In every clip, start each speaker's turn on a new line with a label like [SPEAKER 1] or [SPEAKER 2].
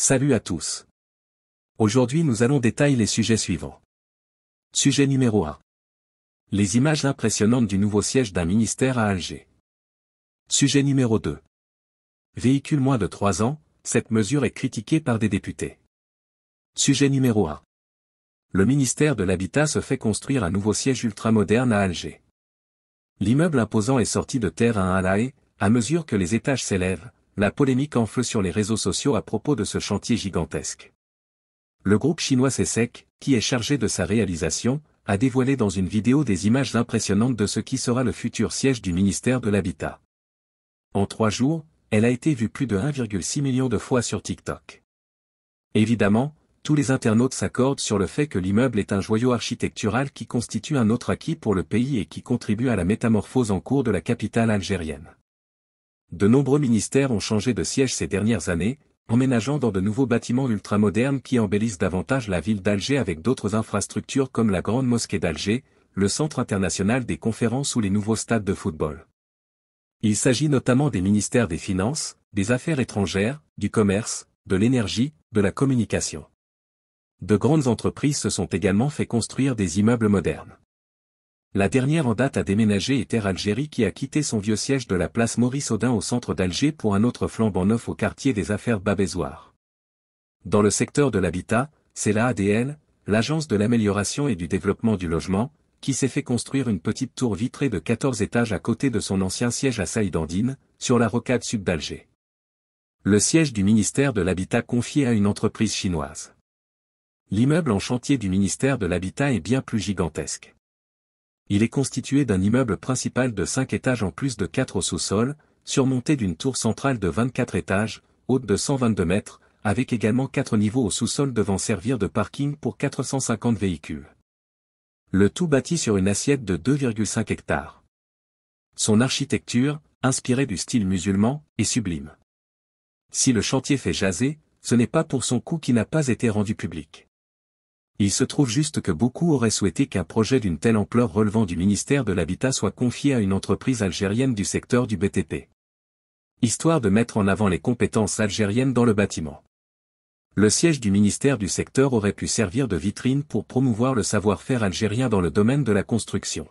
[SPEAKER 1] Salut à tous. Aujourd'hui nous allons détailler les sujets suivants. Sujet numéro 1. Les images impressionnantes du nouveau siège d'un ministère à Alger. Sujet numéro 2. Véhicule moins de 3 ans, cette mesure est critiquée par des députés. Sujet numéro 1. Le ministère de l'Habitat se fait construire un nouveau siège ultramoderne à Alger. L'immeuble imposant est sorti de terre à un à mesure que les étages s'élèvent, la polémique en sur les réseaux sociaux à propos de ce chantier gigantesque. Le groupe chinois Sesec, qui est chargé de sa réalisation, a dévoilé dans une vidéo des images impressionnantes de ce qui sera le futur siège du ministère de l'Habitat. En trois jours, elle a été vue plus de 1,6 million de fois sur TikTok. Évidemment, tous les internautes s'accordent sur le fait que l'immeuble est un joyau architectural qui constitue un autre acquis pour le pays et qui contribue à la métamorphose en cours de la capitale algérienne. De nombreux ministères ont changé de siège ces dernières années, emménageant dans de nouveaux bâtiments ultramodernes qui embellissent davantage la ville d'Alger avec d'autres infrastructures comme la Grande Mosquée d'Alger, le Centre international des conférences ou les nouveaux stades de football. Il s'agit notamment des ministères des Finances, des Affaires étrangères, du Commerce, de l'Énergie, de la Communication. De grandes entreprises se sont également fait construire des immeubles modernes. La dernière en date à déménager est Terre Algérie qui a quitté son vieux siège de la place Maurice Audin au centre d'Alger pour un autre flambant neuf au quartier des affaires Babézoires. Dans le secteur de l'habitat, c'est l'ADL, l'Agence de l'amélioration et du développement du logement, qui s'est fait construire une petite tour vitrée de 14 étages à côté de son ancien siège à Saïdandine, sur la rocade sud d'Alger. Le siège du ministère de l'Habitat confié à une entreprise chinoise. L'immeuble en chantier du ministère de l'Habitat est bien plus gigantesque. Il est constitué d'un immeuble principal de 5 étages en plus de 4 au sous-sol, surmonté d'une tour centrale de 24 étages, haute de 122 mètres, avec également 4 niveaux au sous-sol devant servir de parking pour 450 véhicules. Le tout bâti sur une assiette de 2,5 hectares. Son architecture, inspirée du style musulman, est sublime. Si le chantier fait jaser, ce n'est pas pour son coût qui n'a pas été rendu public. Il se trouve juste que beaucoup auraient souhaité qu'un projet d'une telle ampleur relevant du ministère de l'Habitat soit confié à une entreprise algérienne du secteur du BTP. Histoire de mettre en avant les compétences algériennes dans le bâtiment. Le siège du ministère du secteur aurait pu servir de vitrine pour promouvoir le savoir-faire algérien dans le domaine de la construction.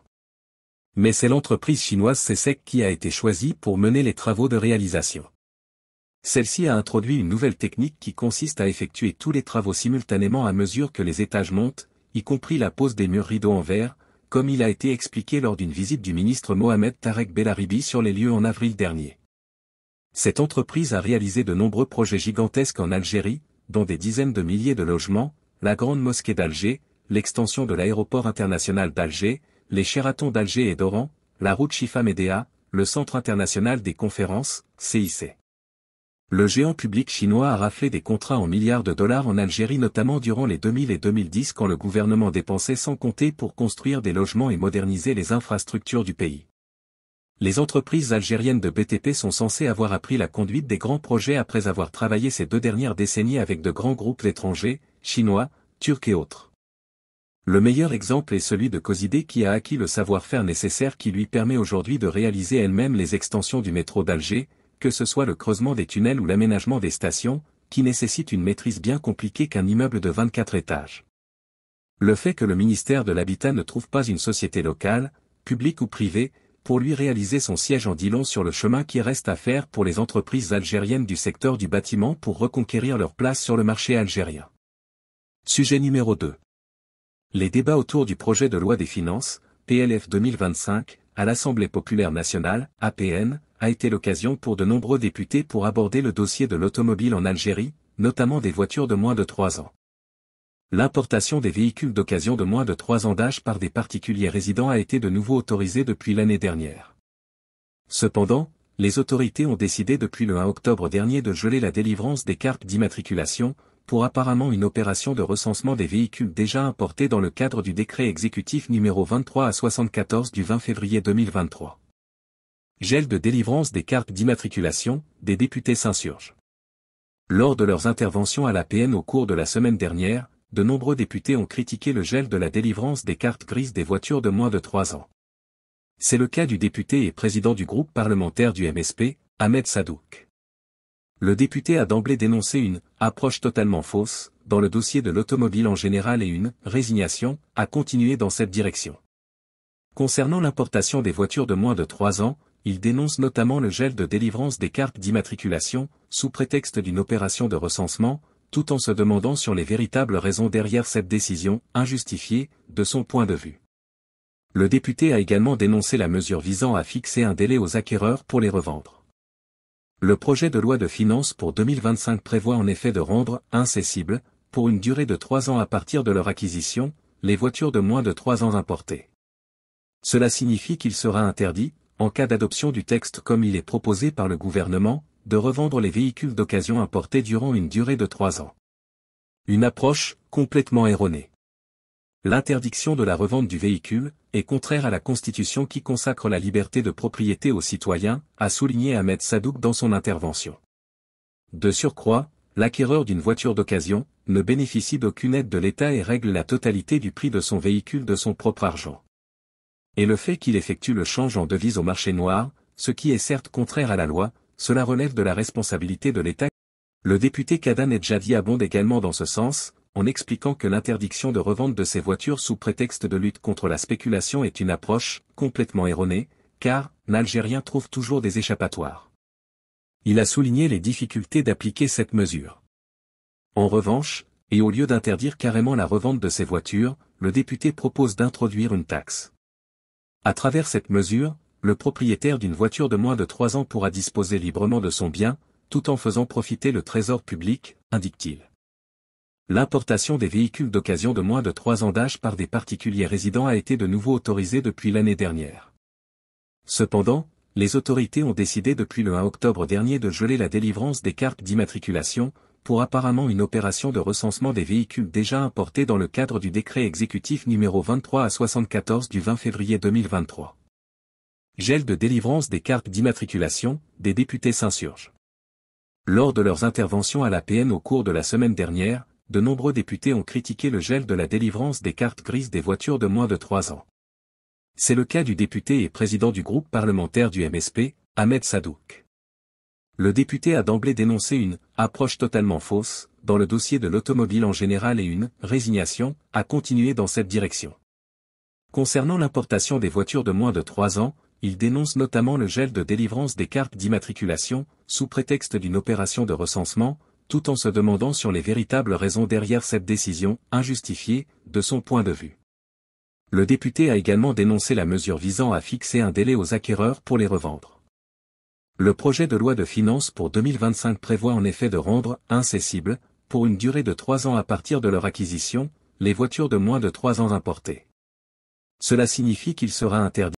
[SPEAKER 1] Mais c'est l'entreprise chinoise CESEC qui a été choisie pour mener les travaux de réalisation. Celle-ci a introduit une nouvelle technique qui consiste à effectuer tous les travaux simultanément à mesure que les étages montent, y compris la pose des murs rideaux en verre, comme il a été expliqué lors d'une visite du ministre Mohamed Tarek Belaribi sur les lieux en avril dernier. Cette entreprise a réalisé de nombreux projets gigantesques en Algérie, dont des dizaines de milliers de logements, la Grande Mosquée d'Alger, l'extension de l'aéroport international d'Alger, les chératons d'Alger et d'Oran, la route Chifa Medea, le Centre international des conférences, CIC. Le géant public chinois a raflé des contrats en milliards de dollars en Algérie notamment durant les 2000 et 2010 quand le gouvernement dépensait sans compter pour construire des logements et moderniser les infrastructures du pays. Les entreprises algériennes de BTP sont censées avoir appris la conduite des grands projets après avoir travaillé ces deux dernières décennies avec de grands groupes étrangers, chinois, turcs et autres. Le meilleur exemple est celui de Cosidé qui a acquis le savoir-faire nécessaire qui lui permet aujourd'hui de réaliser elle-même les extensions du métro d'Alger, que ce soit le creusement des tunnels ou l'aménagement des stations, qui nécessite une maîtrise bien compliquée qu'un immeuble de 24 étages. Le fait que le ministère de l'Habitat ne trouve pas une société locale, publique ou privée, pour lui réaliser son siège en Dilon sur le chemin qui reste à faire pour les entreprises algériennes du secteur du bâtiment pour reconquérir leur place sur le marché algérien. Sujet numéro 2. Les débats autour du projet de loi des finances, PLF 2025, à l'Assemblée populaire nationale, APN, a été l'occasion pour de nombreux députés pour aborder le dossier de l'automobile en Algérie, notamment des voitures de moins de 3 ans. L'importation des véhicules d'occasion de moins de 3 ans d'âge par des particuliers résidents a été de nouveau autorisée depuis l'année dernière. Cependant, les autorités ont décidé depuis le 1 octobre dernier de geler la délivrance des cartes d'immatriculation, pour apparemment une opération de recensement des véhicules déjà importés dans le cadre du décret exécutif numéro 23 à 74 du 20 février 2023. Gel de délivrance des cartes d'immatriculation, des députés s'insurgent. Lors de leurs interventions à la PN au cours de la semaine dernière, de nombreux députés ont critiqué le gel de la délivrance des cartes grises des voitures de moins de 3 ans. C'est le cas du député et président du groupe parlementaire du MSP, Ahmed Sadouk. Le député a d'emblée dénoncé une approche totalement fausse, dans le dossier de l'automobile en général et une résignation à continuer dans cette direction. Concernant l'importation des voitures de moins de 3 ans, il dénonce notamment le gel de délivrance des cartes d'immatriculation, sous prétexte d'une opération de recensement, tout en se demandant sur les véritables raisons derrière cette décision, injustifiée, de son point de vue. Le député a également dénoncé la mesure visant à fixer un délai aux acquéreurs pour les revendre. Le projet de loi de finances pour 2025 prévoit en effet de rendre incessibles, pour une durée de trois ans à partir de leur acquisition, les voitures de moins de trois ans importées. Cela signifie qu'il sera interdit, en cas d'adoption du texte comme il est proposé par le gouvernement, de revendre les véhicules d'occasion importés durant une durée de trois ans. Une approche complètement erronée. L'interdiction de la revente du véhicule est contraire à la Constitution qui consacre la liberté de propriété aux citoyens, a souligné Ahmed Sadouk dans son intervention. De surcroît, l'acquéreur d'une voiture d'occasion ne bénéficie d'aucune aide de l'État et règle la totalité du prix de son véhicule de son propre argent. Et le fait qu'il effectue le change en devise au marché noir, ce qui est certes contraire à la loi, cela relève de la responsabilité de l'État. Le député Kadan Edjadi abonde également dans ce sens, en expliquant que l'interdiction de revente de ces voitures sous prétexte de lutte contre la spéculation est une approche complètement erronée, car l'Algérien trouve toujours des échappatoires. Il a souligné les difficultés d'appliquer cette mesure. En revanche, et au lieu d'interdire carrément la revente de ces voitures, le député propose d'introduire une taxe. À travers cette mesure, le propriétaire d'une voiture de moins de 3 ans pourra disposer librement de son bien, tout en faisant profiter le trésor public, indique-t-il. L'importation des véhicules d'occasion de moins de 3 ans d'âge par des particuliers résidents a été de nouveau autorisée depuis l'année dernière. Cependant, les autorités ont décidé depuis le 1 octobre dernier de geler la délivrance des cartes d'immatriculation, pour apparemment une opération de recensement des véhicules déjà importés dans le cadre du décret exécutif numéro 23 à 74 du 20 février 2023. Gel de délivrance des cartes d'immatriculation, des députés s'insurgent. Lors de leurs interventions à la PN au cours de la semaine dernière, de nombreux députés ont critiqué le gel de la délivrance des cartes grises des voitures de moins de 3 ans. C'est le cas du député et président du groupe parlementaire du MSP, Ahmed Sadouk. Le député a d'emblée dénoncé une approche totalement fausse dans le dossier de l'automobile en général et une résignation à continuer dans cette direction. Concernant l'importation des voitures de moins de 3 ans, il dénonce notamment le gel de délivrance des cartes d'immatriculation, sous prétexte d'une opération de recensement, tout en se demandant sur les véritables raisons derrière cette décision, injustifiée, de son point de vue. Le député a également dénoncé la mesure visant à fixer un délai aux acquéreurs pour les revendre. Le projet de loi de finances pour 2025 prévoit en effet de rendre incessibles, pour une durée de trois ans à partir de leur acquisition, les voitures de moins de trois ans importées. Cela signifie qu'il sera interdit